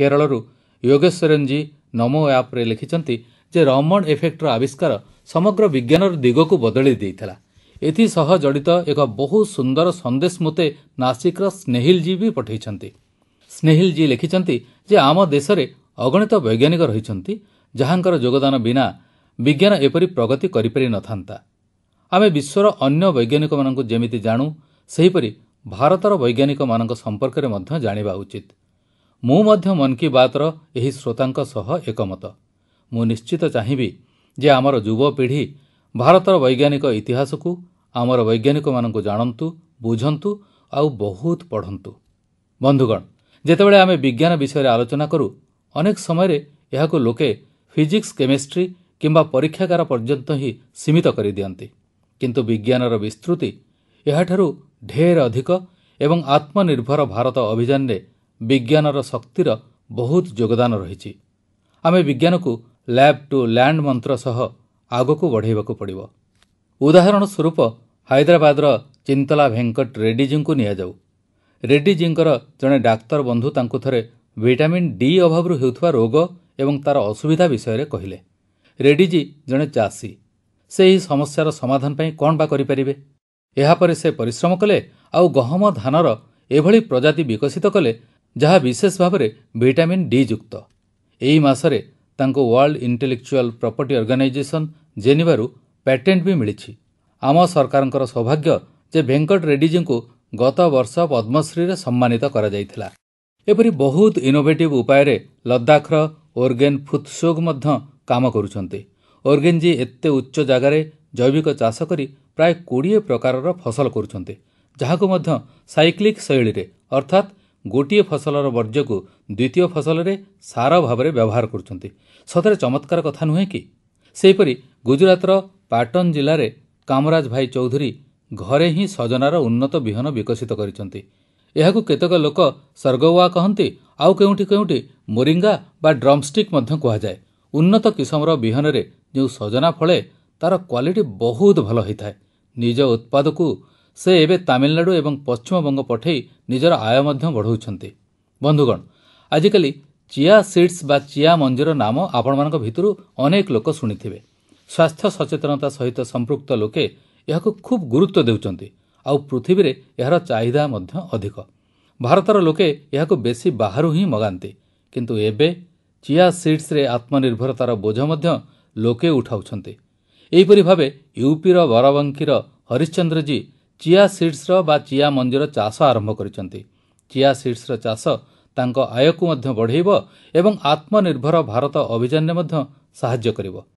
କେରଳରୁ ୟୋଗେଶ୍ୱରନ୍ ଜୀ ନମୋ ଆପ୍ରେ ଲେଖିଛନ୍ତି ଯେ ରମଣ ଇଫେକ୍ଟର ଆବିଷ୍କାର ସମଗ୍ର ବିଜ୍ଞାନର ଦିଗକୁ ବଦଳି ଦେଇଥିଲା ଏଥିସହ ଜଡ଼ିତ ଏକ ବହୁ ସୁନ୍ଦର ସନ୍ଦେଶ ମୋତେ ନାସିକର ସ୍ନେହିଲ୍ଜୀ ବି ପଠାଇଛନ୍ତି ସ୍ନେହିଲ୍ଜୀ ଲେଖିଛନ୍ତି ଯେ ଆମ ଦେଶରେ ଅଗଣିତ ବୈଜ୍ଞାନିକ ରହିଛନ୍ତି ଯାହାଙ୍କର ଯୋଗଦାନ ବିନା ବିଜ୍ଞାନ ଏପରି ପ୍ରଗତି କରିପାରିନଥାନ୍ତା ଆମେ ବିଶ୍ୱର ଅନ୍ୟ ବୈଜ୍ଞାନିକମାନଙ୍କୁ ଯେମିତି ଜାଣୁ ସେହିପରି ଭାରତର ବୈଜ୍ଞାନିକମାନଙ୍କ ସମ୍ପର୍କରେ ମଧ୍ୟ ଜାଣିବା ଉଚିତ ମୁଁ ମଧ୍ୟ ମନ୍ କି ବାତ୍ର ଏହି ଶ୍ରୋତାଙ୍କ ସହ ଏକମତ ମୁଁ ନିଶ୍ଚିତ ଚାହିଁବି ଯେ ଆମର ଯୁବପିଢ଼ି ଭାରତର ବୈଜ୍ଞାନିକ ଇତିହାସକୁ ଆମର ବୈଜ୍ଞାନିକମାନଙ୍କୁ ଜାଣନ୍ତୁ ବୁଝନ୍ତୁ ଆଉ ବହୁତ ପଢ଼ନ୍ତୁ ବନ୍ଧୁଗଣ ଯେତେବେଳେ ଆମେ ବିଜ୍ଞାନ ବିଷୟରେ ଆଲୋଚନା କରୁ ଅନେକ ସମୟରେ ଏହାକୁ ଲୋକେ ଫିଜିକ୍ସ କେମିଷ୍ଟ୍ରି କିମ୍ବା ପରୀକ୍ଷାଗାର ପର୍ଯ୍ୟନ୍ତ ହିଁ ସୀମିତ କରିଦିଅନ୍ତି କିନ୍ତୁ ବିଜ୍ଞାନର ବିସ୍ତୃତି ଏହାଠାରୁ ଢେର ଅଧିକ ଏବଂ ଆତ୍ମନିର୍ଭର ଭାରତ ଅଭିଯାନରେ ବିଜ୍ଞାନର ଶକ୍ତିର ବହୁତ ଯୋଗଦାନ ରହିଛି ଆମେ ବିଜ୍ଞାନକୁ ଲ୍ୟାବ୍ ଟୁ ଲ୍ୟାଣ୍ଡ ମନ୍ତ୍ର ସହ ଆଗକୁ ବଢ଼ାଇବାକୁ ପଡ଼ିବ ଉଦାହରଣ ସ୍ୱରୂପ ହାଇଦ୍ରାବାଦର ଚିନ୍ତଲା ଭେଙ୍କଟ ରେଡ୍ଡିଜୀଙ୍କୁ ନିଆଯାଉ ରେଡ୍ଡିଜୀଙ୍କର ଜଣେ ଡାକ୍ତର ବନ୍ଧୁ ତାଙ୍କୁ ଥରେ ଭିଟାମିନ୍ ଡି ଅଭାବରୁ ହେଉଥିବା ରୋଗ ଏବଂ ତା'ର ଅସୁବିଧା ବିଷୟରେ କହିଲେ ରେଡ୍ଡିଜୀ ଜଣେ ଚାଷୀ ସେ ଏହି ସମସ୍ୟାର ସମାଧାନ ପାଇଁ କ'ଣ ବା କରିପାରିବେ ଏହାପରେ ସେ ପରିଶ୍ରମ କଲେ ଆଉ ଗହମ ଧାନର ଏଭଳି ପ୍ରଜାତି ବିକଶିତ କଲେ ଯାହା ବିଶେଷ ଭାବରେ ଭିଟାମିନ୍ ଡି ଯୁକ୍ତ ଏହି ମାସରେ ତାଙ୍କୁ ୱାର୍ଲଡ ଇଣ୍ଟେଲେକ୍ଚୁଆଲ୍ ପ୍ରପର୍ଟି ଅର୍ଗାନାଇଜେସନ ଜେନିଭାରୁ ପ୍ୟାଟେଣ୍ଟ ବି ମିଳିଛି ଆମ ସରକାରଙ୍କର ସୌଭାଗ୍ୟ ଯେ ଭେଙ୍କଟ ରେଡ୍ଡିଜୀଙ୍କୁ ଗତବର୍ଷ ପଦ୍ମଶ୍ରୀରେ ସମ୍ମାନିତ କରାଯାଇଥିଲା ଏପରି ବହୁତ ଇନୋଭେଟିଭ୍ ଉପାୟରେ ଲଦାଖର ଓର୍ଗେନ୍ ଫୁଥସୋଗ ମଧ୍ୟ କାମ କରୁଛନ୍ତି ଓର୍ଗେନ୍ ଜୀ ଏତେ ଉଚ୍ଚ ଜାଗାରେ ଜୈବିକ ଚାଷ କରି ପ୍ରାୟ କୋଡ଼ିଏ ପ୍ରକାରର ଫସଲ କରୁଛନ୍ତି ଯାହାକୁ ମଧ୍ୟ ସାଇକ୍ଲିକ୍ ଶୈଳୀରେ ଅର୍ଥାତ୍ ଗୋଟିଏ ଫସଲର ବର୍ଜ୍ୟକୁ ଦ୍ୱିତୀୟ ଫସଲରେ ସାର ଭାବରେ ବ୍ୟବହାର କରୁଛନ୍ତି ସତରେ ଚମତ୍କାର କଥା ନୁହେଁ କି ସେହିପରି ଗୁଜରାତର ପାଟନ ଜିଲ୍ଲାରେ କାମରାଜ ଭାଇ ଚୌଧୁରୀ ଘରେ ହିଁ ସଜନାର ଉନ୍ନତ ବିହନ ବିକଶିତ କରିଛନ୍ତି ଏହାକୁ କେତେକ ଲୋକ ସ୍ୱର୍ଗୱା କହନ୍ତି ଆଉ କେଉଁଠି କେଉଁଠି ମୋରିଙ୍ଗା ବା ଡ୍ରମ୍ଷ୍ଟିକ୍ ମଧ୍ୟ କୁହାଯାଏ ଉନ୍ନତ କିସମର ବିହନରେ ଯେଉଁ ସଜନା ଫଳେ ତା'ର କ୍ୱାଲିଟି ବହୁତ ଭଲ ହୋଇଥାଏ ନିଜ ଉତ୍ପାଦକୁ ସେ ଏବେ ତାମିଲନାଡ଼ୁ ଏବଂ ପଶ୍ଚିମବଙ୍ଗ ପଠାଇ ନିଜର ଆୟ ମଧ୍ୟ ବଢ଼ାଉଛନ୍ତି ବନ୍ଧୁଗଣ ଆଜିକାଲି ଚିଆ ସିଡ୍ସ ବା ଚିଆ ମଞ୍ଜିର ନାମ ଆପଣମାନଙ୍କ ଭିତରୁ ଅନେକ ଲୋକ ଶୁଣିଥିବେ ସ୍ୱାସ୍ଥ୍ୟ ସଚେତନତା ସହିତ ସମ୍ପୃକ୍ତ ଲୋକେ ଏହାକୁ ଖୁବ୍ ଗୁରୁତ୍ୱ ଦେଉଛନ୍ତି ଆଉ ପୃଥିବୀରେ ଏହାର ଚାହିଦା ମଧ୍ୟ ଅଧିକ ଭାରତର ଲୋକେ ଏହାକୁ ବେଶି ବାହାରୁ ହିଁ ମଗାନ୍ତି କିନ୍ତୁ ଏବେ ଚିଆ ସିଡ୍ସରେ ଆତ୍ମନିର୍ଭରତାର ବୋଝ ମଧ୍ୟ ଲୋକେ ଉଠାଉଛନ୍ତି ଏହିପରି ଭାବେ ୟୁପିର ବରବଙ୍କୀର ହରିଶ୍ଚନ୍ଦ୍ରଜୀ ଚିଆ ସିଡ୍ସର ବା ଚିଆ ମଞ୍ଜିର ଚାଷ ଆରମ୍ଭ କରିଛନ୍ତି ଚିଆ ସିଡ୍ସର ଚାଷ ତାଙ୍କ ଆୟକୁ ମଧ୍ୟ ବଢ଼ାଇବ ଏବଂ ଆତ୍ମନିର୍ଭର ଭାରତ ଅଭିଯାନରେ ମଧ୍ୟ ସାହାଯ୍ୟ କରିବ